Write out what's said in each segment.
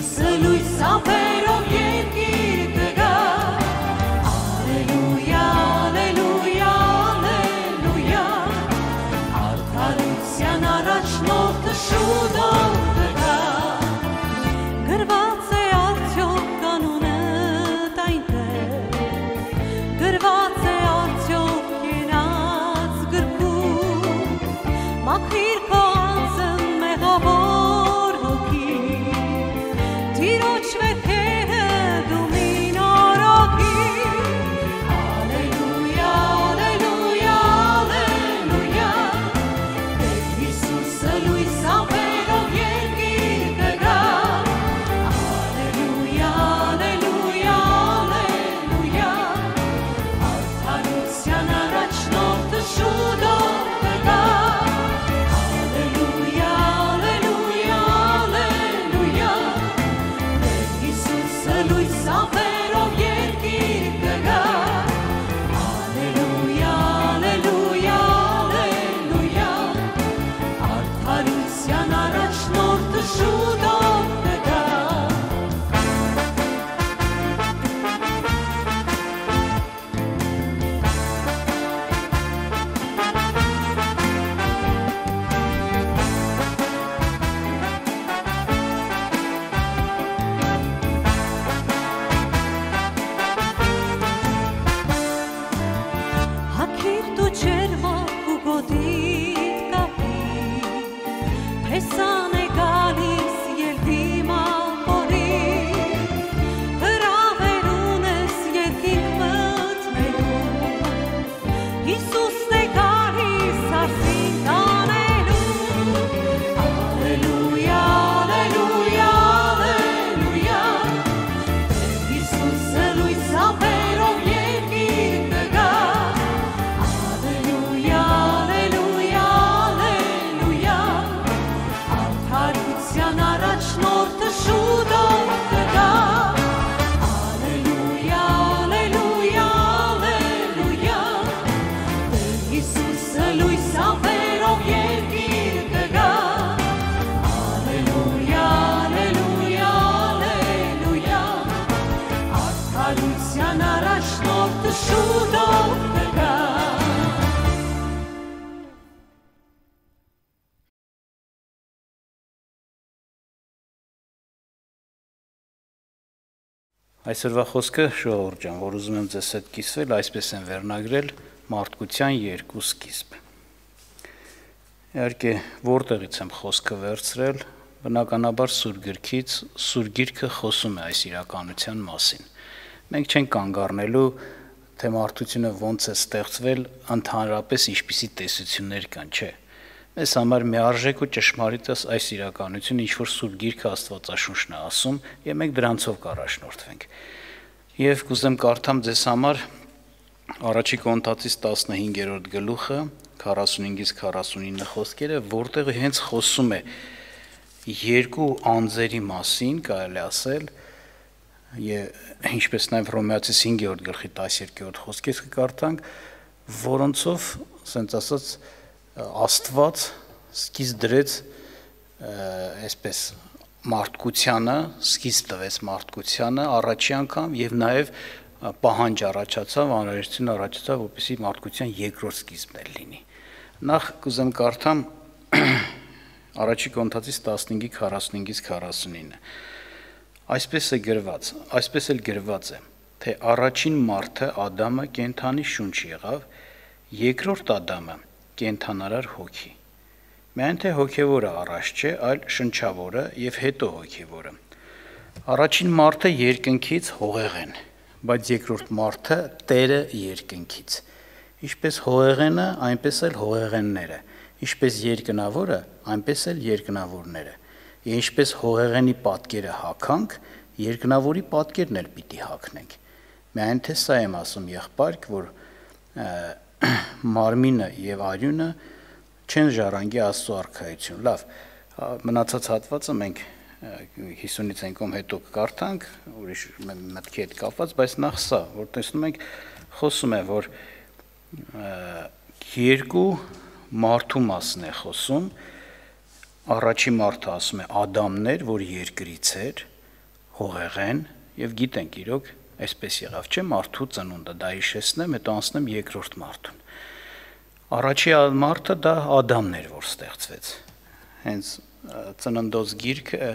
s a l u i salut. Այսօրվա խոսքը շողոր ջան, որ ուզում եմ ձեզ հետ կիսվել, այսպես են վերնագրել մարդկության երկու սկիզբ։ Իհարկե, որտեղից եմ խոսքը վերցրել, բնականաբար սուր գրքից, սուր գիրքը խոսում է այս իրականության մասին։ Մենք չենք կանգառնելու թե մարդությունը ոնց է ստեղծվել, ընդհանրապես ինչպիսի տեսություններ կան, չէ՞ Մեզ համար միարժեք ու ճշմարիտս այս իրականությունը ինչ որ Սուրբ Գիրքը Աստվածաշունչն է ասում, եւ մենք դրանցով կարաշնորթվենք։ Եվ կուզեմ կարդամ ձեզ համար առաջի կոնտացից 15-րդ գլուխը 45-ից 49 խոսքերը, որտեղ հենց խոսում է երկու անձերի մասին, կարելի ասել, եւ ինչպես նաեւ Հռոմեացի 5-րդ գլխի 12-րդ խոսքից կկարդանք, որոնցով, ասենց ասած, ասած Աստված սկիզբ դրեց այսպես մարդկությանը, սկիզբ տվեց մարդկությանը առաջի անգամ եւ նաեւ պահանջ առաջացավ, անհրաժեշտություն առաջացավ, որպեսզի մարդկության երկրորդ սկիզբն էլ լինի։ Նախ կուզեմ կարդամ առաջի կոնթացից 15-ի 45-ից 49-ը։ Այսպես է գրված, այսպես էլ գրված է, թե առաջին մարդը Ադամը կենթանի շունչ եղավ, երկրորդ Ադամը կենթանարար հոգի։ Միայն թե հոգևորը առաջ չէ, այլ շնչավորը եւ հետո հոգևորը։ Առաջին մարդը երկնքից հողեղեն, բայց երկրորդ մարդը Տերը երկնքից։ Ինչպես հողեղենը, այնպես էլ հողեղենները, ինչպես երկնավորը, այնպես էլ երկնավորները։ Ինչպես հողեղենի պատկերը հականք, երկնավորի պատկերն էլ պիտի հակնենք։ Միայն թե սա եմ ասում եղբայրք, որ և, մարմինը եւ արյունը չեն ժառանգի Աստծո արքայություն։ Լավ, մնացած հատվածը մենք 50-ից ենքում հետո կկարդանք, ուրիշ մտքի հետ կապված, բայց նախ սա, որ տեսնում ենք խոսում է, որ երկու մարդու մասն է խոսում, առաջի մարդը ասում է Ադամներ, որ երկրից էր, հողեղեն, եւ գիտենք իրոք Այսպես եղավ, չէ՞, մարդու ծնունդը, դա հիշեցնեմ, հետո անցնեմ երկրորդ մարդուն։ Առաջի մարդը դա Ադամն էր, որ ստեղծվեց։ Հենց ծննդոց գիրքը,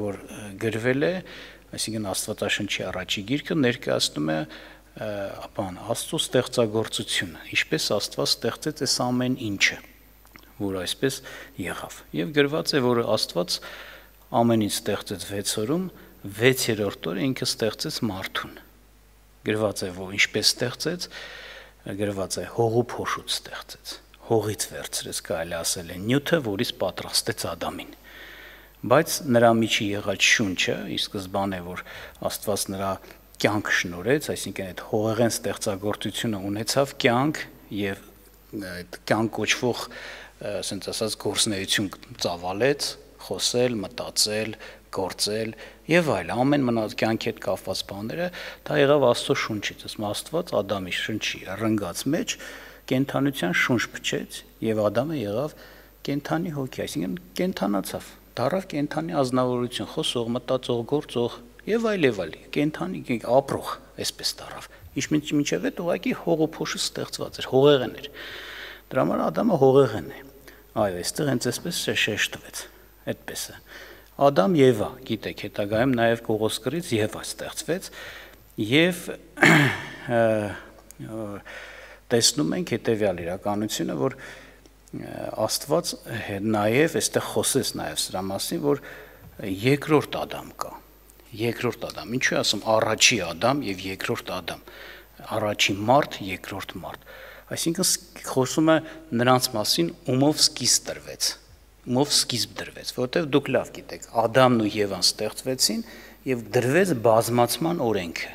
որ գրվել է, այսինքն Աստվածաշնչի առաջի գիրքը ներկայացնում է ապան Աստծո ստեղծագործությունը, ինչպես Աստված ստեղծեց այս ամեն ինչը, որ այսպես եղավ։ Եվ գրված է, որ Աստված ամեն ինչ ստեղծեց 6 օրում, 6-րդ օրը ինքը ստեղծեց մարդուն։ Գրված է, որ ինչպես ստեղծեց, գրված է հողու փոշուց ստեղծեց։ Հողից վերցրեց, կարելի ասել է, նյութը, որից պատրաստեց Ադամին բայց նրա միջի եղած շունչը ի սկզբանե որ Աստված նրա կյանք շնորեց, այսինքն այդ հողեղեն ստեղծագործությունը ունեցավ կյանք եւ այդ կյանք կոչվող ասենց ասած գործնեություն ծավալեց, խոսել, մտածել, գործել եւ այլ ամեն մնաց կյանքի հետ կապված բաները դա եղավ աստծո շունչից ասում աստված ադամի շունչի ռնգած մեջ կենթանության շունչ փչեց եւ ադամը եղավ կենթանի հոգի այսինքն կենթանացավ դարավ կենթանի ազնվորություն խոսող մտածող գործող եւ այլ եւ այլ կենթանի ապրող այսպես դարավ ինչմինչ մինչև այդ ուղակի հողը փոշը ստեղծված էր հողեղեն էր դրա համար ադամը հողեղեն է այո այստեղ հենց այսպես շեշտվեց այդպես է, է Ադամ Եվա, գիտեք, հետագայում նաև Կողոս գրից Եվա ստեղծվեց եւ տեսնում ենք հետեւյալ իրականությունը, որ Աստված նաև այստեղ խոսեց նաև սրա մասին, որ երկրորդ Ադամ կա։ Երկրորդ Ադամ, ինչու ասում առաջի Ադամ եւ երկրորդ Ադամ։ Առաջի մարդ, երկրորդ մարդ։ Այսինքն խոսում է նրանց մասին, ումով սկիզբ տրվեց մով սկիզբ դրվեց, որովհետև դուք լավ գիտեք, Ադամն ու Եվան ստեղծվեցին եւ դրվեց բազմացման օրենքը։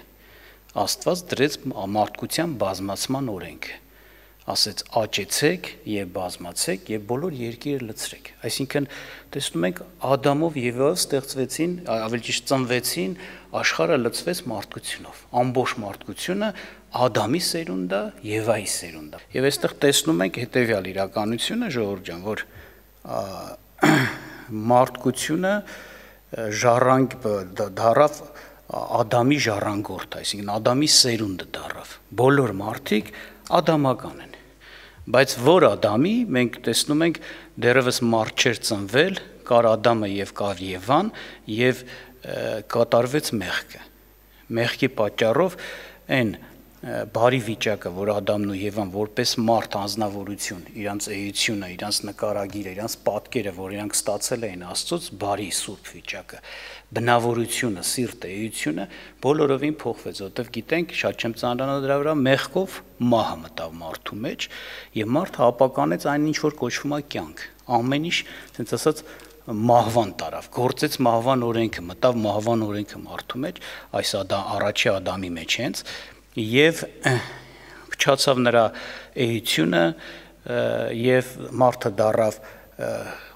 Աստված դրեց մարդկության բազմացման օրենքը։ Ասեց՝ աճեցեք եւ բազմացեք եւ բոլոր երկիրը լցրեք։ Այսինքն տեսնում ենք Ադամով եւ Եվան ստեղծվեցին, ավելի ճիշտ ծնվեցին, աշխարհը լցվեց մարդկությունով։ Ամբողջ մարդկությունը Ադամի սերունդա, Եվայի սերունդա։ Եվ այստեղ տեսնում ենք հետեւյալ իրականությունը, ժողովուրդ ջան, որ մարդկությունը ժառանգ դարավ Ադամի ժառանգորդ, այսինքն Ադամի սերունդը դարավ։ Բոլոր մարդիկ ադամական են։ Բայց որ Ադամի մենք տեսնում ենք դերևս մարդ չեր ծնվել, կար Ադամը եւ կար Եվան եւ կատարվեց մեղքը։ Մեղքի պատճառով այն մեղ բարի վիճակը, որ Ադամն ու Եվան որպես մարդ անznավորություն, իրանց էությունը, իրանց նկարագիրը, իրանց պատկերը, որ իրանք ստացել էին Աստծոց, բարի սուրբ վիճակը, բնավորությունը, սիրտը, էությունը բոլորովին փոխվեց, որովհետև գիտենք, շատ չեմ ծանրանա դրա վրա, մեղքով մահը մտավ մարդու մեջ եւ մարդը ապականեց այն ինչ որ կոչվում է կյանք։ Ամեն ինչ, ասենց ասած, մահվան տարավ, գործեց մահվան օրենքը, մտավ մահվան օրենքը մարդու մեջ, այս ադա առաջի ադամի մեջ հենց եւ փչացավ նրա էությունը եւ մարդը դարավ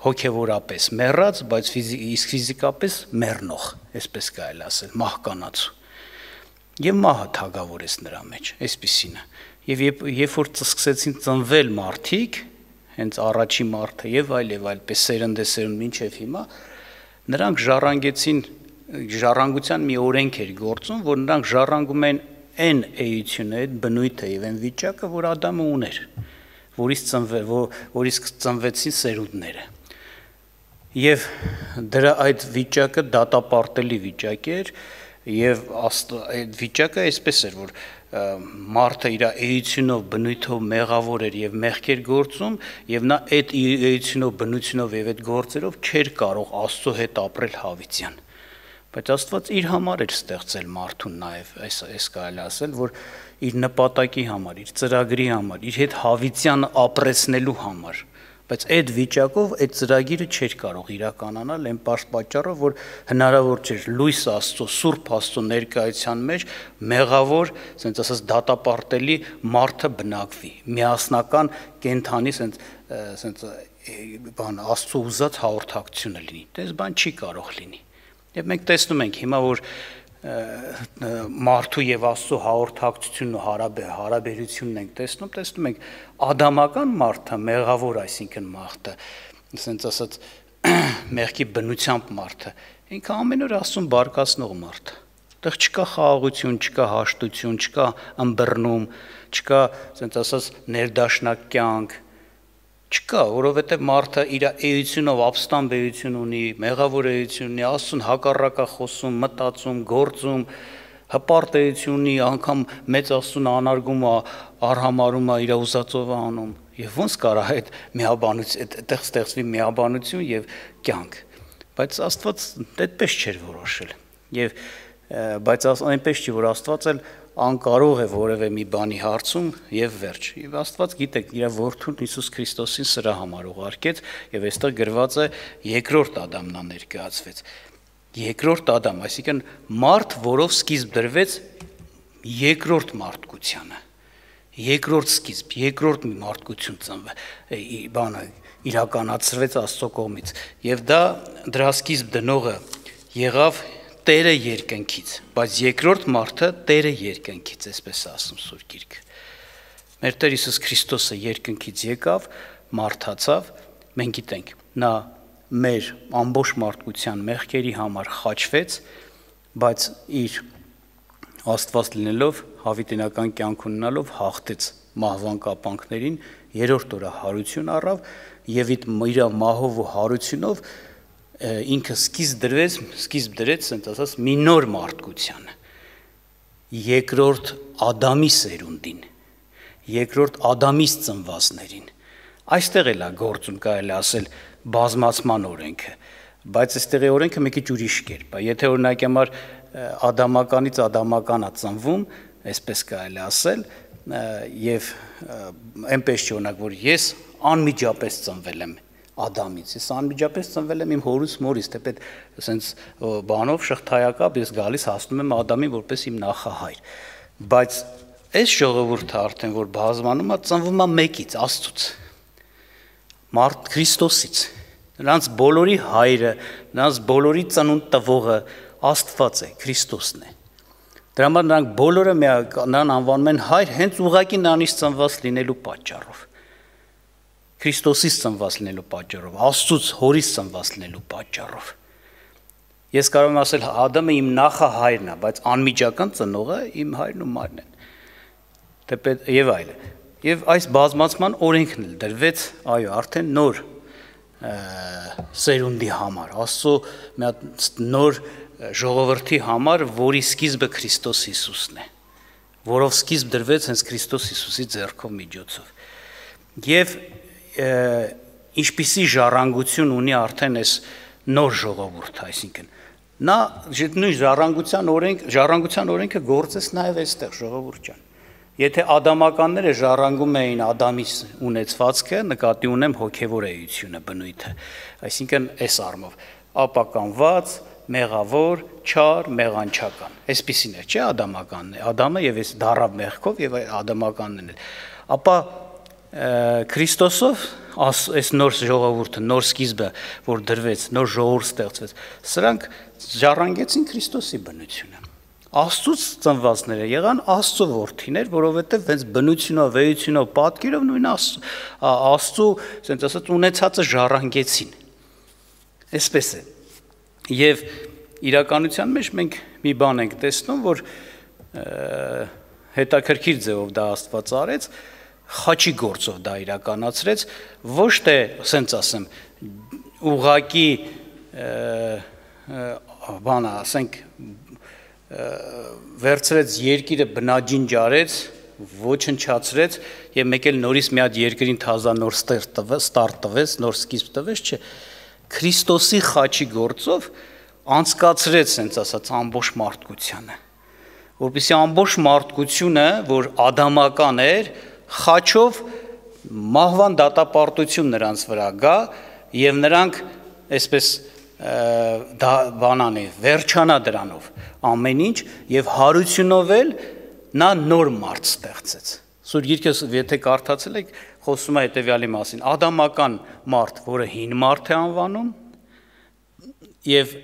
հոգեվորապես մեռած, բայց իսկ ֆիզիկապես մեռնող, այսպես կարելի ասել, մահկանաց։ Եվ մահը թագավորեց նրա մեջ, այսպեսին։ Եվ երբ որ սկսեցին ծնվել մարդիկ, հենց առաջի մարդը եւ այլ եւ այլ, պես սերնդեսերուն մինչև հիմա, նրանք ժառանգեցին ժառանգության մի օրենք էր գործում, որ նրանք ժառանգում են այն էությունը, այդ բնույթը եւ այն վիճակը, որ Ադամը ուներ, որից ծնվե, որ, որից ծնվեցին սերունդները։ Եվ դրա այդ վիճակը դատապարտելի վիճակ էր եւ այդ վիճակը այսպես էր, որ մարդը իր էությունով բնույթով մեղավոր էր եւ մեղքեր գործում եւ նա այդ էությունով բնությունով եւ այդ գործերով չէր կարող Աստծո հետ ապրել հավիտյան բայց Աստված իր համար էր ստեղծել մարդուն նաև այս այս կարելի ասել, որ իր նպատակի համար, իր ծրագրի համար, իր հետ հավիցյան ապրեցնելու համար բայց այդ վիճակով այդ ծրագիրը չէր կարող իրականանալ այն պատճառով որ հնարավոր չէր լույս աստծո սուրբ աստծո ներկայության մեջ մեղավոր ասենց ասած դատապարտելի մարդը բնակվի միասնական կենթանի ասենց ասենց բան աստծո ուզած հաղորդակցությունը լինի դա բան չի կարող լինի Եվ մենք տեսնում ենք հիմա որ մարդու եւ Աստծո հաղորդակցությունն ու հարաբ հարաբերությունն ենք տեսնում, տեսնում ենք ադամական մարդը, մեղավոր, այսինքն մարդը, ասենց ասած մեղքի բնությամբ մարդը, ինքը ամեն օր Աստծուն բարկացնող մարդ է տեղ չկա խաղաղություն, չկա հաշտություն, չկա ըմբռնում, չկա, ասենց ասած, ներդաշնակ կյանք, չկա, որովհետև մարդը իր էությունով ապստան բեյություն ունի, մեղավոր էություն ունի, աստուն հակառակա խոսում, մտածում, գործում, հպարտ էություն ունի, անգամ մեծ աստուն անարգում է, արհամարում է իր ուզածովը անում։ Եվ ոնց կարա այդ միաբանություն, այդտեղ ստեղծվի միաբանություն եւ կյանք։ Բայց Աստված այդպես չէր որոշել։ Եվ բայց այնպես չի, որ Աստված էլ անկարող է որևէ մի բանի հարցում եւ վերջ։ Եվ Աստված գիտեք, իր որդուն Հիսուս Քրիստոսին սրա համար ուղարկեց եւ այստեղ գրված է երկրորդ Ադամն է ներկայացվեց։ Երկրորդ Ադամ, այսինքն մարդ, որով սկիզբ դրվեց երկրորդ մարդկությանը։ Երկրորդ սկիզբ, երկրորդ մի մարդկություն ծնվը։ Բանը իրականացրվեց Աստծո կողմից։ Եվ դա դրա սկիզբ դնողը եղավ Տերը երկնքից, բայց երկրորդ մարդը Տերը երկնքից, այսպես ասում Սուրբ Գիրքը։ Մեր Տեր Հիսուս Քրիստոսը երկնքից եկավ, մարդացավ, մենք գիտենք, նա մեր ամբողջ մարդկության մեղքերի համար խաչվեց, բայց իր Աստված լինելով, հավիտենական կյանք ունենալով հաղթեց մահվան կապանքներին, երրորդ օրը հարություն առավ եւ իր մահով ու հարությունով ինքը սկիզբ դրվեց, սկիզբ դրեց, ասենք ասած, մի նոր մարդկությանը։ Երկրորդ Ադամի սերունդին, երկրորդ Ադամից ծնվածներին։ Այստեղ էլ է գործում կարելի ասել բազմացման օրենքը, բայց այստեղի օրենքը մի քիչ ուրիշ կերպ է։ Եթե օրինակ համար Ադամականից Ադամական է ծնվում, այսպես կարելի ասել, եւ այնպես չօնակ որ ես անմիջապես ծնվել եմ Ադամից։ Ես անմիջապես ծնվել եմ իմ հորուց մորից, թեպետ ասենց բանով շղթայակապ ես գալիս հասնում եմ Ադամին որպես իմ նախահայր։ Բայց այս ժողովուրդը արդեն որ բազմանում է, ծնվում է մեկից, Աստծուց։ Մարդ Քրիստոսից։ Նրանց բոլորի հայրը, նրանց բոլորի ծնունդ տվողը Աստված է, Քրիստոսն է։ Դրա համար նրանք բոլորը նրան անվանում են հայր հենց ուղակի նրանից ծնված լինելու պատճառով։ Քրիստոսից ծնված լինելու պատճառով, Աստծուց հորից ծնված լինելու պատճառով։ Ես կարող եմ ասել, Ադամը իմ նախահայրն է, բայց անմիջական ծնողը իմ հայրն ու մայրն են։ Դեպի եւ այլը։ Եվ այս բազմացման օրենքն էլ դրվեց, այո, արդեն նոր սերունդի համար, Աստծո մի հատ նոր ժողովրդի համար, որի սկիզբը Քրիստոս Հիսուսն է, որով սկիզբ դրվեց հենց Քրիստոս Հիսուսի ձեռքով միջոցով։ Եվ ինչպիսի ժառանգություն ունի արդեն այս նոր ժողովուրդը, այսինքն նա նույն ժառանգության օրենք ժառանգության օրենքը գործես նաև այստեղ ժողովուրդյան։ Եթե ադամականները ժառանգում էին ադամից ունեցվածքը, նկատի ունեմ հոգևոր էությունը, բնույթը, այսինքն այս արմով, ապականված, մեղավոր, չար, մեղանչական։ Այսպիսին է, չէ, ադամականն է, ադամը եւ այս դարավ մեղքով եւ ադամականն են։ Ապա Քրիստոսով այս նոր ժողովուրդը, նոր սկիզբը, որ դրվեց, նոր ժողովուրդ ստեղծվեց, սրանք ժառանգեցին Քրիստոսի բնությունը։ Աստծոց ծնվածները եղան Աստծո որդիներ, որովհետև հենց բնությունով, վեյությունով, պատկերով նույն Աստծո, ասենց ասած, ունեցածը ժառանգեցին։ Այսպես է։ Եվ իրականության մեջ մենք մի բան ենք տեսնում, որ հետաքրքիր ձևով դա Աստված արեց, որ խաչի գործով դա իրականացրեց, ոչ թե, ասենց ասեմ, ուղակի բանա, ասենք վերցրեց երկիրը բնաջին ջարեց, ոչնչացրեց եւ մեկ էլ նորից մի հատ երկրին թազա նոր ստեր տվեց, ստարտ տվեց, նոր սկիզբ տվեց, չէ։ Քրիստոսի խաչի գործով անցկացրեց sense ասած ամբողջ մարդկությանը որովհետեւ ամբողջ մարդկությունը որ ադամական էր խաչով մահվան դատապարտություն նրանց վրա գա եւ նրանք այսպես դա բանան է վերջանա դրանով ամեն ինչ եւ հարությունով էլ նա նոր մարդ ստեղծեց Սուր գիրքը եթե կարդացել եք խոսում է հետեւյալի մասին ադամական մարդ որը հին մարդ է անվանում եւ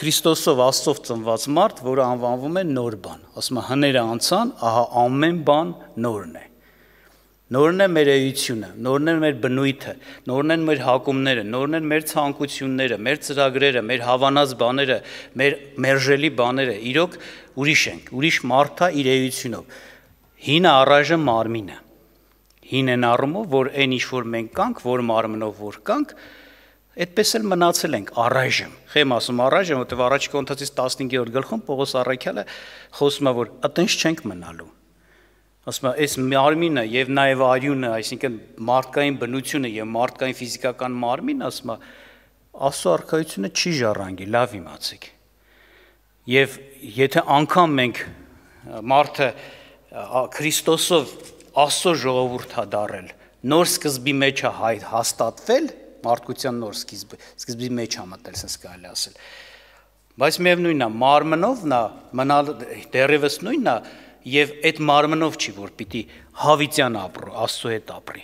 Քրիստոսով Աստծով ծնված մարդ, որը անվանվում է նոր բան։ Ասում է հները անցան, ահա ամեն բան նորն է։ Նորն է մեր էությունը, նորն է մեր բնույթը, նորն են մեր հակումները, նորն են մեր ցանկությունները, մեր ծրագրերը, մեր հավանած բաները, մեր մերժելի բաները։ Իրոք ուրիշ ենք, ուրիշ մարդա իր էությունով։ Հինը առայժմ մարմին է։ Հին են առումով, որ այն ինչ որ մենք կանք, որ մարմնով որ կանք, այդպես էլ մնացել ենք առայժմ։ Խեմ ասում առայժմ, որտեղ առաջիկա ընթացից 15-րդ գլխում Պողոս Առաքյալը խոսում է, որ այտենց չենք մնալու ասում է այս մարմինը եւ նաեւ արյունը, այսինքն մարդկային բնությունը եւ մարդկային ֆիզիկական մարմինը ասում է աստու արքայությունը չի ժառանգի, լավ իմացեք։ Եվ եթե անգամ մենք մարդը Քրիստոսով աստծո ժողովուրդ է դարել, նոր սկզբի մեջ է հայ հաստատվել, մարդկության նոր սկիզբը, սկզբի մեջ է մտել, ասես կարելի ասել։ Բայց միևնույնն է, մարմնով նա մնալ դերևս նույնն է, եւ այդ մարմնով չի որ պիտի հավիտյան ապրո, Աստծո հետ ապրի։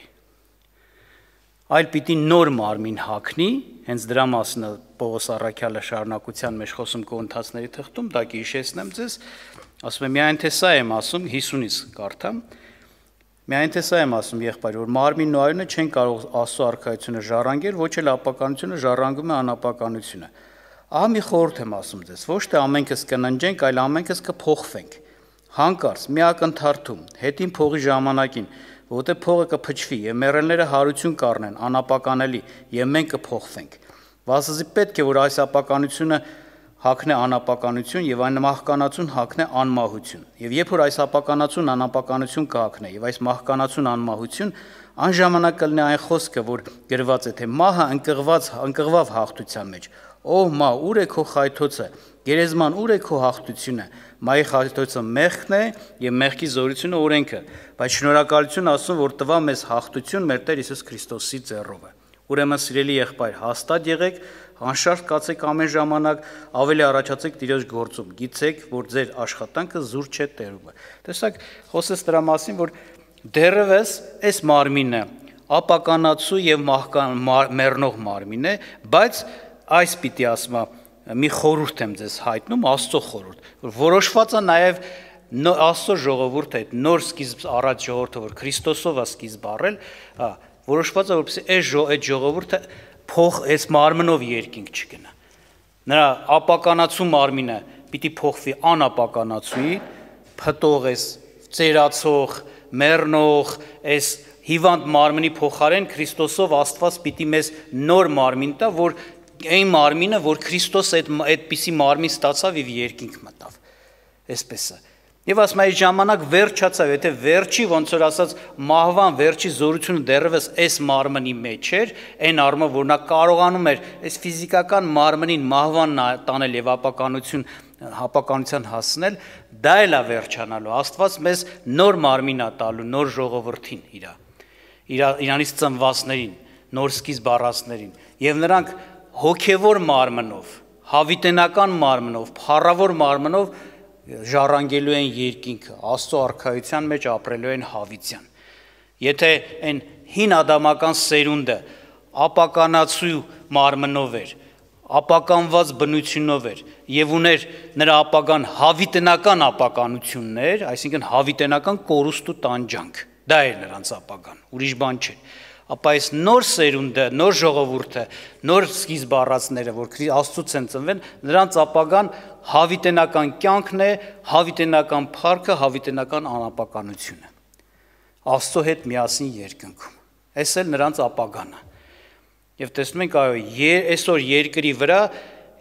Այլ պիտի նոր մարմին հագնի, հենց դրա մասն է Պողոս Առաքյալը շարունակության մեջ խոսում կոնթացների թղթում, դա կհիշեցնեմ ձեզ, ասում եմ միայն թե սա եմ ասում 50-ից կարդամ, Միայն թե սա եմ ասում, եղբայր, որ մարմինն ու արյունը չեն կարող Աստծո արքայությունը ժառանգել, ոչ էլ ապականությունը ժառանգում է անապականությունը։ Ահա մի խորհուրդ եմ ասում ձեզ, ոչ թե ամենքս կննջենք, այլ ամենքս կփոխվենք։ Հանկարծ մի ակնթարթում հետին փողի ժամանակին, որտեղ փողը կփչվի եւ մեռելները հարություն կառնեն, անապականելի եւ մենք կփոխվենք։ Վասզի պետք է որ այս ապականությունը հակն է անապականություն եւ այն մահկանացուն հակն է անմահություն։ Եվ երբ որ այս ապականացուն անապականություն կհակն է եւ այս մահկանացուն անմահություն, այն ժամանակ կլինի այն խոսքը, որ գրված է թե մահը ընկղված, ընկղվավ հաղթության մեջ, Ով մա, ուր է քո խայթոցը։ Գերեզման ուր է քո հաղթությունը։ Մայի խայթոցը մեղքն է եւ մեղքի զորությունը օրենքը, բայց շնորհակալություն ասում, որ տվա մեզ հաղթություն մեր Տեր Հիսուս Քրիստոսի ձեռով է։ Ուրեմն սիրելի եղբայր, հաստատ եղեք, անշարժ կացեք ամեն ժամանակ, ավելի առաջացեք Տիրոջ գործում։ Գիտեք, որ ձեր աշխատանքը զուր չէ Տերումը։ Տեսեք, խոսես դրա մասին, որ դերևս այս մարմինը ապականացու եւ մահկան մեռնող մարմին է, բայց այս պիտի ասմա մի խորհուրդ եմ ձեզ հայտնում, Աստծո խորհուրդ, որ որոշվածա նաև Աստծո ժողովուրդը այդ նոր սկիզբ առաջ ժողովուրդը, որ Քրիստոսով է սկիզբ առել, հա, որոշվածա որպես այս այդ ժողովուրդը փող այս մարմնով երկինք չգնա։ Նրա ապականացու մարմինը պիտի փոխվի անապականացուի, փտող էս ծերացող, մեռնող, այս հիվանդ մարմնի փոխարեն Քրիստոսով Աստված պիտի մեզ նոր մարմին տա, որ այն մարմինը, որ Քրիստոս այդ այդպիսի մարմին ստացավ եւ երկինք մտավ։ Էսպեսը։ Եվ ասում այս ժամանակ վերջացավ, եթե վերջի ոնց որ ասած մահվան վերջի զորությունը դեռևս այս մարմնի մեջ էր, այն արմը, որ նա կարողանում էր այս ֆիզիկական մարմնին մահվան տանել եւ ապականություն հապականության հասնել, դա էլ է վերջանալու։ Աստված մեզ նոր մարմին է տալու, նոր ժողովրդին իր։ Իրանից ծնվածներին, նոր սկիզբ առածներին։ Եվ նրանք հոգևոր մարմնով, հավիտենական մարմնով, փառավոր մարմնով ժառանգելու են երկինքը, Աստծո արքայության մեջ ապրելու են հավիտյան։ Եթե այն հին ադամական սերունդը ապականացու մարմնով էր, ապականված բնությունով էր եւ ուներ նրա ապական հավիտենական ապականություններ, այսինքն հավիտենական կորուստ ու տանջանք։ Դա էր նրանց ապական, ուրիշ բան չէ ապա այս նոր սերունդը, նոր ժողովուրդը, նոր սկիզբ առածները, որ Աստծուց են ծնվել, նրանց ապագան հավիտենական կյանքն է, հավիտենական փառքը, հավիտենական անապականությունը։ Աստծո հետ միասին երկնքում։ Այս էլ նրանց ապագանը։ Եվ տեսնում ենք, այո, եր, այսօր երկրի վրա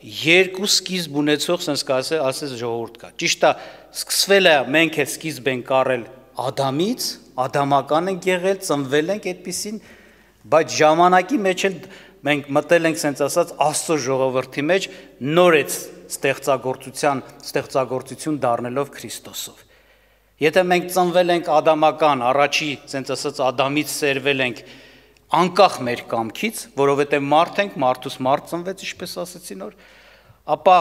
երկու սկիզբ ունեցող, ասես կասես, ասես ժողովուրդ կա։ Ճիշտ է, սկսվել է մենք էլ սկիզբ ենք առել Ադամից, ադամական ենք եղել, ծնվել ենք այդպեսին, են բայց ժամանակի մեջ էլ մենք մտել ենք սենց ասած աստծո ժողովրդի մեջ նորից ստեղծագործության ստեղծագործություն դառնելով Քրիստոսով։ Եթե մենք ծնվել ենք ադամական, առաջի սենց ասած ադամից սերվել ենք անկախ մեր կամքից, որովհետև մարդ ենք, մարդուս մարդ ծնվեց, ինչպես ասացի նոր, ապա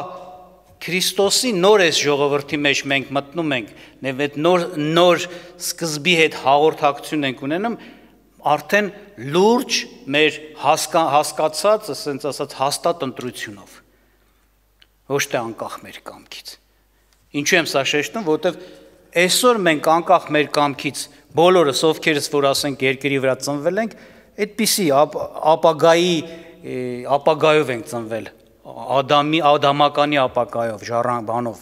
Քրիստոսի նոր էս ժողովրդի մեջ մենք մտնում ենք, եւ այդ նոր նոր սկզբի հետ հաղորդակցություն ենք ունենում, արդեն լուրջ մեր հասկա, հասկացած, ասենց ասած հաստատ ընտրությունով։ Ոչ թե անկախ մեր կամքից։ Ինչու եմ սա շեշտում, որովհետև այսօր մենք անկախ մեր կամքից բոլորս ովքերս որ ասենք երկրի վրա ծնվել ենք, այդպիսի ապ, ապագայի ապագայով ենք ծնվել, Ադամի, Ադամականի ապագայով, ժառանգ բանով,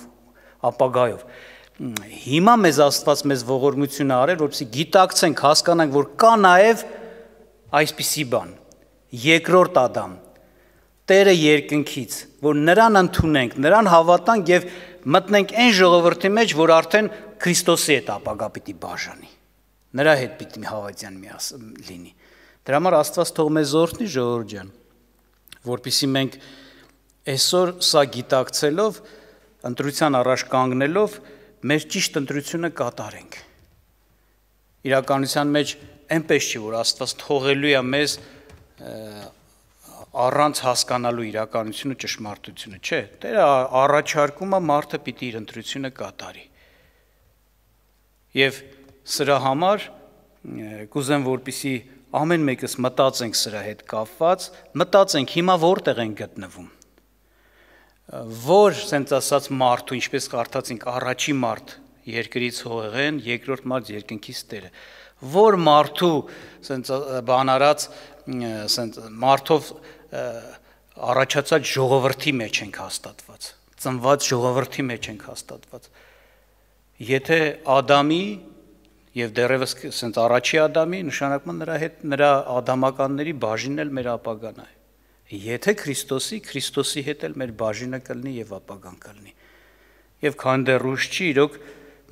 ապագայով։ ապագայով Հիմա մեզ Աստված մեզ ողորմություն արել, որպեսզի գիտակցենք, հասկանանք, որ կա նաև այսպիսի բան. երկրորդ Ադամ, Տերը երկնքից, որ նրան ընդունենք, նրան հավատանք եւ մտնենք այն ժողովրդի մեջ, որ արդեն Քրիստոսի հետ ապագա պիտի բաժանի։ Նրա հետ պիտի մի հավատյան միաս լինի։ Դրա համար Աստված թող մեզ օրհնի ժողովուրդ ջան, որpիսի մենք այսօր սա գիտակցելով, ընտրության առաջ կանգնելով, մեր ճիշտ ընտրությունը կատարենք։ Իրականության մեջ այնպես չի, որ Աստված թողելու է մեզ առանց հասկանալու իրականությունը ճշմարտությունը, չէ։ Տերը առաջարկում է մարդը պիտի իր ընտրությունը կատարի։ Եվ սրա համար կուզեմ որպիսի ամեն մեկս մտածենք սրա հետ կապված, մտածենք հիմա որտեղ են գտնվում որ ասենց ասած մարդու ինչպես կարդացինք առաջի մարդ երկրից հողեն, երկրորդ մարդ երկնքից Տերը, որ մարդու ասենց բանարած ասենց մարդով առաջացած ժողովրդի մեջ ենք հաստատված, ծնված ժողովրդի մեջ ենք հաստատված։ Եթե Ադամի եւ դերևս ասենց առաջի Ադամի նշանակում նրա հետ նրա ադամականների բաժինն էլ մեր ապագան է։ Եթե Քրիստոսի, Քրիստոսի հետ էլ մեր բաժինը կլնի եւ ապագան կլնի։ Եվ քանդերուշ չի իրոք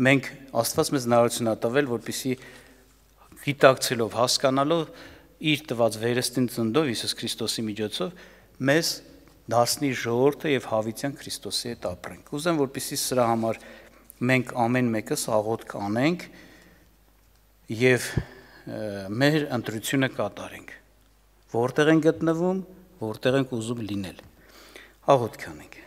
մենք Աստված մեզ նարություն ա տվել, որպիսի գիտակցելով, հասկանալով իր տված վերստին ծնդով Հիսուս Քրիստոսի միջոցով մեզ դասնի ժողովուրդը եւ հավիտյան Քրիստոսի հետ ապրենք։ Ուզեմ որպիսի սրա համար մենք ամեն մեկս աղոթք անենք եւ մեր ընտրությունը կատարենք։ Որտեղ են գտնվում որտեղ ենք ուզում լինել։ Աղոթք անենք։